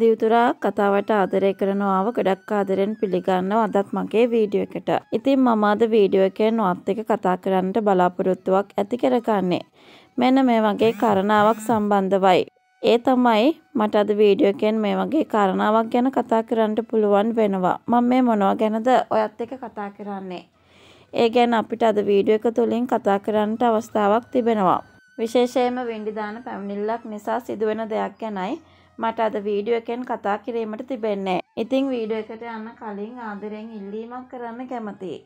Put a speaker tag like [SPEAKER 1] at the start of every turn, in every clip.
[SPEAKER 1] දියුතුරා කතාවට ආදරය කරනවාව ගොඩක් ආදරෙන් පිළිගන්නව අදත් මගේ වීඩියෝ එකට. ඉතින් මම අද වීඩියෝ එකෙන් ඔත් එක කතා කරන්නට බලාපොරොත්තුවක් ඇති කරගන්නේ. මෙන්න මේ වගේ කරණාවක් සම්බන්ධවයි. ඒ තමයි මට අද වීඩියෝ එකෙන් මේ වගේ කරණාවක් ගැන කතා කරන්නට පුළුවන් වෙනවා. මම මේ මොනවා ගැනද ඔයත් එක්ක කතා කරන්නේ. ඒ ගැන අපිට අද වීඩියෝ එක තුලින් කතා කරන්නට අවස්ථාවක් තිබෙනවා. විශේෂයෙන්ම වෙන්ඩිදාන පැමිණිල්ලක් නිසා සිදුවෙන දෙයක් ගැනයි මට අද වීඩියෝ එකෙන් කතා කිරීමට තිබෙන්නේ. ඉතින් වීඩියෝ එකට යන්න කලින් ආදරෙන් ඉල්ලීමක් කරන්න කැමතියි.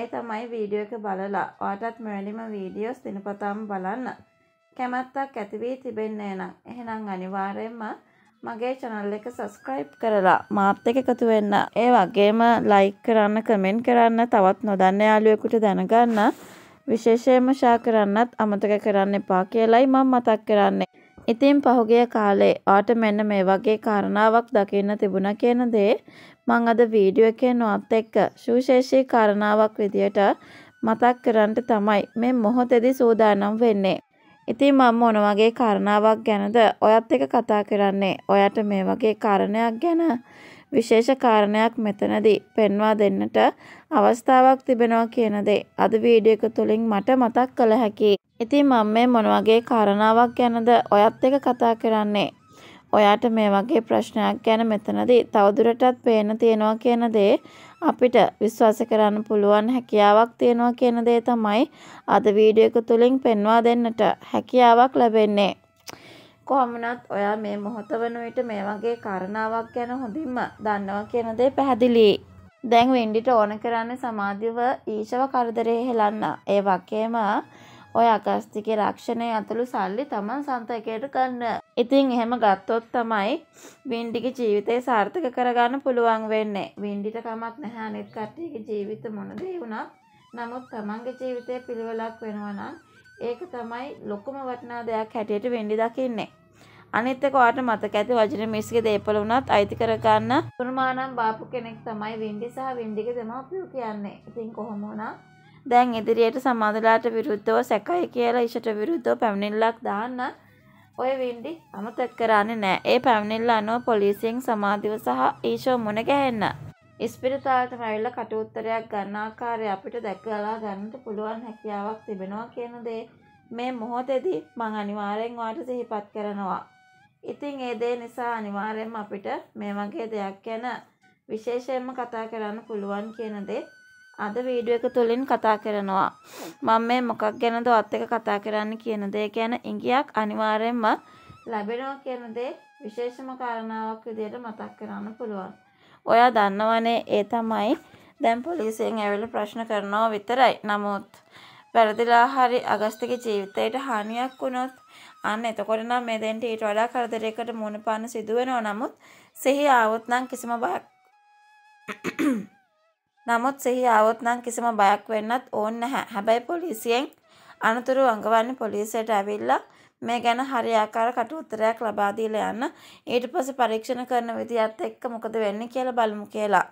[SPEAKER 1] ඒ තමයි වීඩියෝ එක බලලා ඔයාටත් මෙවැනිම වීඩියෝස් දිනපතාම බලන්න කැමැත්තක් ඇති වී තිබෙන්නේ නම් එහෙනම් අනිවාර්යයෙන්ම මගේ channel එක subscribe කරලා මාත් එක්ක එකතු වෙන්න. ඒ වගේම like කරන්න, comment කරන්න, තවත් නොදන්න යාළුවෙකුට දැනගන්න විශේෂයෙන්ම ෂෙයා කරන්නත් අමතක කරන්න එපා කියලායි මම මතක් කරන්නේ. ඉතින් පහුගිය කාලේ ඔයාට මෙන්න මේ වගේ කාරණාවක් දකින්න තිබුණා කියන දේ මං අද වීඩියෝ එකේ නොත් එක්ක සුවිශේෂී කාරණාවක් විදියට මතක් කරන්ට තමයි මේ මොහොතේදී සූදානම් වෙන්නේ. ඉතින් මම මොන වගේ කාරණාවක් ගැනද ඔයත් එක්ක කතා කරන්නේ. ඔයාට මේ වගේ කාරණයක් ගැන විශේෂ කාරණයක් මෙතනදී පෙන්වා දෙන්නට අවස්ථාවක් තිබෙනවා කියන දේ අද වීඩියෝ එක තුලින් මට මතක් කළ හැකියි. ඉතින් මම මේ මොන වගේ කාරණාවක් ගැනද ඔයත් එක්ක කතා කරන්නේ. ඔයාට මේ වගේ ප්‍රශ්නයක් ගැන මෙතනදී තවදුරටත් පේන තියෙනවා කියන දේ අපිට විශ්වාස කරන්න පුළුවන් හැකියාවක් තියෙනවා කියන දේ තමයි අද වීඩියෝ එක තුලින් පෙන්වා දෙන්නට හැකියාවක් ලැබෙන්නේ. කොහොමනත් ඔයා මේ මොහොත වන විට මේ වගේ කාරණාවක් ගැන හොඳින්ම දන්නවා කියන දේ පැහැදිලියි. දැන් වෙන්ඩිට ඕන කරන්නේ සමාධිව ඊශව කරදරේ හෙලන්න. ඒ වගේම ඔය අගස්තිකේ රක්ෂණය ඇතුළු සල්ලි තමන් සන්තකයට ගන්න. ඉතින් එහෙම ගත්තොත් තමයි වින්ඩිගේ ජීවිතය සාර්ථක කරගන්න පුළුවන් වෙන්නේ. වින්ඩිට කමක් නැහැ අනිත් කට්ටියගේ ජීවිත මොන දේ වුණත්. නමුත් තමන්ගේ ජීවිතය පිළිවෙලක් වෙනවා නම් ඒක තමයි ලොකුම වටිනා දෙයක් හැටියට වෙන්ඩි දකින්නේ. අනිත් එක ඔයාට මතක ඇති වජින මිස්ගේ දේපල වුණත් අයිති කරගන්න පුරුමානම් බාපු කෙනෙක් තමයි වින්ඩි සහ වින්ඩිගේ දෙමව්පියෝ කියන්නේ. ඉතින් කොහොම වුණත් දැන් ඉදිරියට සමාදලාට විරුද්ධව සැකයි කියලා ඉෂට විරුද්ධව පැමිණිල්ලක් දාන්න ඔය වින්ඩි අමතක් කරන්නේ නෑ. ඒ පැමිණිල්ල අනුව පොලිසියෙන් සමාධිව සහ ඊෂෝ මුණ ගැහෙන්න. ඉස්පිරිතාලට මැවිල්ල කටඋත්තරයක් ගන්න ආකාරය අපිට දැකලා ගන්නට පුළුවන් හැකියාවක් තිබෙනවා කියන දේ මේ මොහොතේදී මං අනිවාර්යෙන් ඔයාලට සිහිපත් කරනවා. ඉතින් ඒ දේ නිසා අනිවාර්යෙන්ම අපිට මේ වගේ දෙයක් ගැන විශේෂයෙන්ම කතා කරන්න පුළුවන් කියන දේ අද වීඩුව එක තුළින් කතා කරනවා. මම මේ මොකක් ගැනද ඔත් එක කතා කරන්න කියන දේ ගැන ඉඟියක් අනිවාර්යෙන්ම ලැබෙනවා කියන දේ විශේෂම කාරණාවක් විදියට මතක් කරන්න පුළුවන්. ඔයා දන්නවනේ ඒ තමයි දැන් පොලිසියෙන් ඇවිල්ලා ප්‍රශ්න කරනවා විතරයි. නමුත් වැරදිලා හරි අගස්තික ජීවිතයට හානියක් වුණොත් අන්න එතකොට නම් මේ දෙන්නට ඊට වඩා කරදරයකට මුහුණ පාන්න සිදු වෙනවා. නමුත් සිහිය ආවොත් නම් කිසිම බයක් නමුත් සිහි આવොත් නම් කිසිම බයක් වෙන්නත් ඕනේ නැහැ. හැබැයි පොලිසියෙන් අනතුරු අඟවන්නේ පොලිසියට ඇවිල්ලා මේ ගැන හරියාකාර කට උත්තරයක් ලබා දීලා යන්න. ඊට පස්සේ පරීක්ෂණ කරන විදියත් එක්ක මොකද වෙන්නේ කියලා බලමු කියලා.